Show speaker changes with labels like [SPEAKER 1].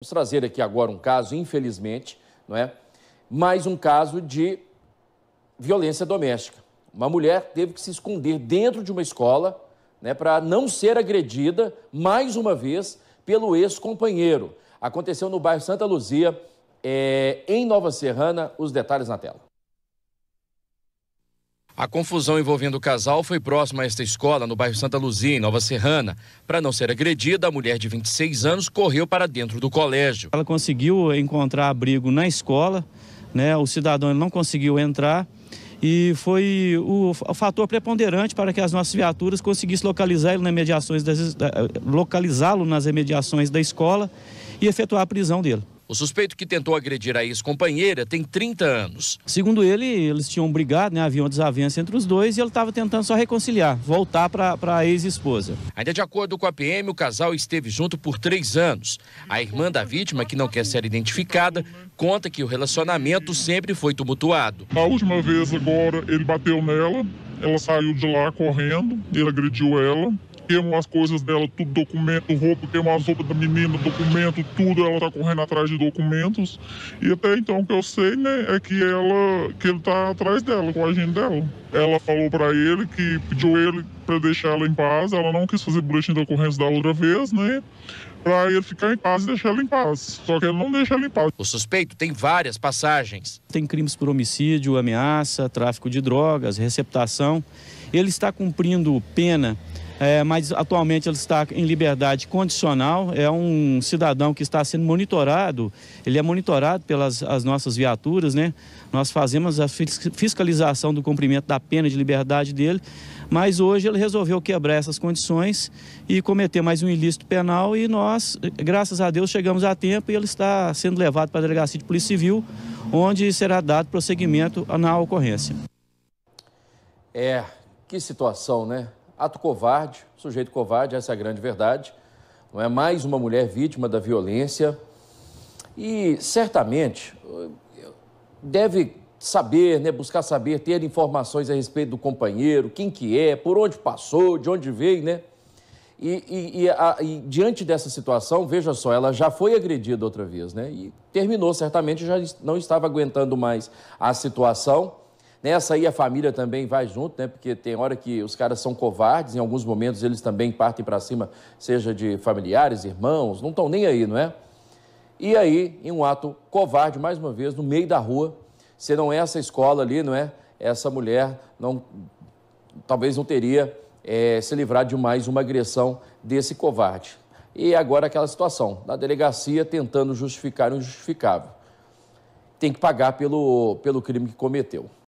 [SPEAKER 1] Vamos trazer aqui agora um caso, infelizmente, não é? Mais um caso de violência doméstica. Uma mulher teve que se esconder dentro de uma escola, né, para não ser agredida mais uma vez pelo ex-companheiro. Aconteceu no bairro Santa Luzia, é, em Nova Serrana. Os detalhes na tela. A confusão envolvendo o casal foi próxima a esta escola, no bairro Santa Luzia, em Nova Serrana. Para não ser agredida, a mulher de 26 anos correu para dentro do colégio.
[SPEAKER 2] Ela conseguiu encontrar abrigo na escola, né? o cidadão não conseguiu entrar e foi o, fator preponderante para que as nossas viaturas conseguissem localizá-lo nas mediações localizá-lo nas imediações da escola e efetuar a prisão dele.
[SPEAKER 1] O suspeito que tentou agredir a ex-companheira tem 30 anos.
[SPEAKER 2] Segundo ele, eles tinham brigado, né? havia uma desavença entre os dois e ele estava tentando só reconciliar, voltar para a
[SPEAKER 1] ex-esposa. Ainda de acordo com a PM, o casal esteve junto por três anos. A irmã da vítima, que não quer ser identificada, conta que o relacionamento sempre foi tumultuado.
[SPEAKER 3] A última vez agora ele bateu nela, ela saiu de lá correndo, ele agrediu ela, queimam as coisas dela, tudo documento, roupa, queimam as roupas da menina, documento, tudo. Ela tá correndo atrás de documentos. E até então o que eu sei, né, é que ela, que ele tá atrás dela, com a agenda dela. Ela falou para ele que pediu ele para deixar ela em paz. Ela não quis fazer boletim de ocorrência da outra vez, né? para ele ficar em paz e deixar ela em paz. Só que ele não deixa ela em paz. O
[SPEAKER 2] suspeito tem várias passagens. Tem crimes por homicídio, ameaça, tráfico de drogas, receptação. Ele está cumprindo pena é, mas atualmente ele está em liberdade condicional. É um cidadão que está sendo monitorado, ele é monitorado pelas as nossas viaturas, né? Nós fazemos a fiscalização do cumprimento da pena de liberdade dele, mas hoje ele resolveu quebrar essas condições e cometer mais um ilícito penal e nós, graças a Deus, chegamos a tempo e ele está sendo levado para a delegacia de Polícia Civil, onde será dado prosseguimento na ocorrência.
[SPEAKER 1] É, que situação, né? ato covarde, sujeito covarde, essa é a grande verdade. Não é mais uma mulher vítima da violência. E certamente deve saber, né, buscar saber, ter informações a respeito do companheiro, quem que é, por onde passou, de onde veio, né? E, e, e, a, e, diante dessa situação, veja só, ela já foi agredida outra vez, né? E terminou, certamente já não estava aguentando mais a situação Nessa aí a família também vai junto, né? Porque tem hora que os caras são covardes, em alguns momentos eles também partem para cima, seja de familiares, irmãos, não estão nem aí, não é? E aí, em um ato covarde, mais uma vez, no meio da rua, se não é essa escola ali, não é? Essa mulher não, talvez não teria é, se livrado de mais uma agressão desse covarde. E agora aquela situação, na delegacia tentando justificar o injustificável. Tem que pagar pelo, pelo crime que cometeu.